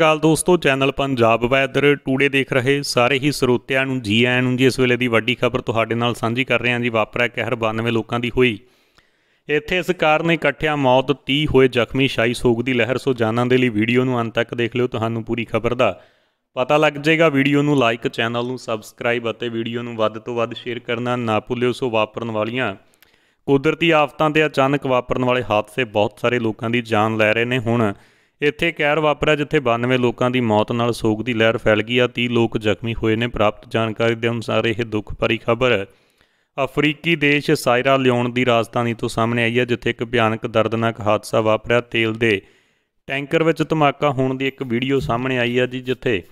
ਗੱਲ ਦੋਸਤੋ channel Punjab weather today ਦੇਖ ਰਹੇ ਸਾਰੇ ਹੀ ਸਰੋਤਿਆਂ ਨੂੰ ਜੀ ਆਇਆਂ ਨੂੰ ਜੀ ਇਸ ਵੇਲੇ ਦੀ ਵੱਡੀ ਖਬਰ ਤੁਹਾਡੇ ਨਾਲ ਸਾਂਝੀ ਕਰ ਰਹੇ ਹਾਂ ਜੀ ਵਾਪਰਿਆ ਕਹਿਰ 92 ਲੋਕਾਂ ਦੀ ਹੋਈ ਇੱਥੇ ਇਸ ਕਾਰਨ ਇਕੱਠਿਆਂ ਮੌਤ 30 ਹੋਏ ਜ਼ਖਮੀ ਸ਼ਾਈ ਸੋਗ ਦੀ ਲਹਿਰ ਸੋ ਜਾਨਾਂ ਦੇ ਲਈ ਵੀਡੀਓ ਨੂੰ ਅੰਤ ਤੱਕ ਦੇਖ ਲਿਓ ਤੁਹਾਨੂੰ ਪੂਰੀ ਖਬਰ ਦਾ ਪਤਾ ਲੱਗ ਜਾਏਗਾ ਵੀਡੀਓ ਨੂੰ ਲਾਈਕ ਚੈਨਲ ਨੂੰ ਸਬਸਕ੍ਰਾਈਬ ਅਤੇ ਵੀਡੀਓ ਨੂੰ ਵੱਧ ਤੋਂ ਵੱਧ ਸ਼ੇਅਰ ਕਰਨਾ ਨਾ ਭੁੱਲਿਓ ਸੋ ਵਾਪਰਨ ਵਾਲੀਆਂ ਕੁਦਰਤੀ ਆਫਤਾਂ ਤੇ ਅਚਾਨਕ ਵਾਪਰਨ ਵਾਲੇ ਹਾਦਸੇ ਬਹੁਤ ਸਾਰੇ ਲੋਕਾਂ ਦੀ ਜਾਨ ਲੈ ਰਹੇ ਨੇ ਹੁਣ ਇੱਥੇ ਕਹਿਰ ਵਾਪਰਿਆ ਜਿੱਥੇ 92 ਲੋਕਾਂ ਦੀ ਮੌਤ ਨਾਲ ਸੋਗ ਦੀ ਲਹਿਰ ਫੈਲ ਗਈ ਆ 30 ਲੋਕ ਜ਼ਖਮੀ ਹੋਏ ਨੇ ਪ੍ਰਾਪਤ ਜਾਣਕਾਰੀ ਦੇ ਅਨੁਸਾਰ ਇਹ ਦੁੱਖ ਭਰੀ ਖਬਰ ਅਫਰੀਕੀ ਦੇਸ਼ ਸਾਇਰਾ ਲਿਓਨ ਦੀ ਰਾਜਧਾਨੀ ਤੋਂ ਸਾਹਮਣੇ ਆਈ ਹੈ ਜਿੱਥੇ ਇੱਕ ਭਿਆਨਕ ਦਰਦਨਾਕ ਹਾਦਸਾ ਵਾਪਰਿਆ ਤੇਲ ਦੇ ਟੈਂਕਰ ਵਿੱਚ ਧਮਾਕਾ ਹੋਣ ਦੀ ਇੱਕ ਵੀਡੀਓ ਸਾਹਮਣੇ ਆਈ ਹੈ ਜੀ ਜਿੱਥੇ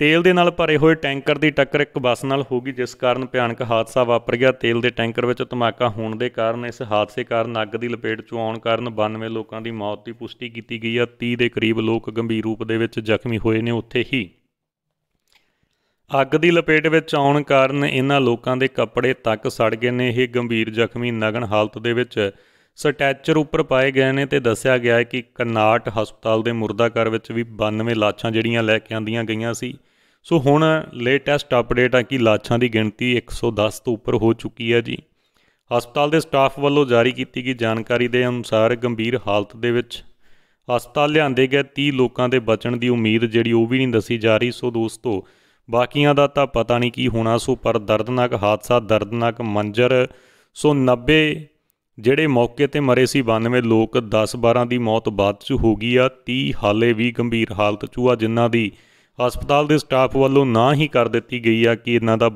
ਤੇਲ ਦੇ ਨਾਲ ਭਰੇ ਹੋਏ ਟੈਂਕਰ ਦੀ ਟੱਕਰ ਇੱਕ ਬੱਸ ਨਾਲ ਹੋ ਗਈ ਜਿਸ ਕਾਰਨ ਭਿਆਨਕ ਹਾਦਸਾ ਵਾਪਰ ਗਿਆ ਤੇਲ ਦੇ ਟੈਂਕਰ ਵਿੱਚ ਧਮਾਕਾ ਹੋਣ ਦੇ ਕਾਰਨ ਇਸ ਹਾਦਸੇ ਕਾਰਨ ਅੱਗ ਦੀ ਲਪੇਟ 'ਚ ਆਉਣ ਕਾਰਨ 92 ਲੋਕਾਂ ਦੀ ਮੌਤ ਦੀ ਪੁਸ਼ਟੀ ਕੀਤੀ ਗਈ ਹੈ 30 ਦੇ ਕਰੀਬ ਲੋਕ ਗੰਭੀਰ ਰੂਪ ਦੇ ਵਿੱਚ ਜ਼ਖਮੀ ਹੋਏ ਨੇ ਉੱਥੇ ਹੀ ਅੱਗ ਦੀ ਲਪੇਟ ਵਿੱਚ ਆਉਣ ਕਾਰਨ ਇਹਨਾਂ ਲੋਕਾਂ ਦੇ ਕੱਪੜੇ ਤੱਕ ਸੜ ਗਏ ਨੇ ਇਹ ਗੰਭੀਰ ਜ਼ਖਮੀ ਨਗਨ ਹਾਲਤ ਦੇ ਵਿੱਚ ਸਟੈਚਰ ਉੱਪਰ ਪਾਏ ਗਏ ਨੇ ਤੇ ਦੱਸਿਆ ਗਿਆ ਹੈ ਕਿ ਕਨਾਟ ਹਸਪਤਾਲ ਦੇ ਮੁਰਦਾ ਘਰ ਵਿੱਚ ਵੀ 92 ਲਾਸ਼ਾਂ ਜਿਹੜੀਆਂ ਲੈ ਕੇ ਆਂਦੀਆਂ ਗਈਆਂ ਸੀ ਸੋ ਹੁਣ ਲੇਟੈਸਟ ਅਪਡੇਟ ਆ ਕਿ ਲਾਸ਼ਾਂ ਦੀ ਗਿਣਤੀ 110 ਤੋਂ ਉੱਪਰ ਹੋ ਚੁੱਕੀ ਹੈ ਜੀ ਹਸਪਤਾਲ ਦੇ ਸਟਾਫ ਵੱਲੋਂ ਜਾਰੀ ਕੀਤੀ ਗਈ ਜਾਣਕਾਰੀ ਦੇ ਅਨੁਸਾਰ ਗੰਭੀਰ ਹਾਲਤ ਦੇ ਵਿੱਚ ਹਸਪਤਾਲ ਲਿਆਂਦੇ ਗਏ 30 ਲੋਕਾਂ ਦੇ ਬਚਣ ਦੀ ਉਮੀਦ ਜਿਹੜੀ ਉਹ ਵੀ ਨਹੀਂ ਦੱਸੀ ਜਾ ਰਹੀ ਸੋ ਦੋਸਤੋ ਬਾਕੀਆਂ ਦਾ ਤਾਂ ਪਤਾ ਨਹੀਂ ਕੀ ਹੋਣਾ ਸੋ ਪਰ ਦਰਦਨਾਕ ਹਾਦਸਾ ਦਰਦਨਾਕ ਮੰਜ਼ਰ ਸੋ 90 ਜਿਹੜੇ ਮੌਕੇ ਤੇ ਮਰੇ ਸੀ 92 ਲੋਕ 10 12 ਦੀ ਮੌਤ ਬਾਅਦ ਚ ਹੋ ਗਈ ਆ 30 ਹਾਲੇ ਵੀ ਗੰਭੀਰ ਹਾਲਤ ਚ ਆ ਜਿਨ੍ਹਾਂ ਦੀ ਹਸਪਤਾਲ ਦੇ ਸਟਾਫ ਵੱਲੋਂ ਨਾ ਹੀ ਕਰ ਦਿੱਤੀ ਗਈ ਆ ਕਿ ਇਹਨਾਂ ਦਾ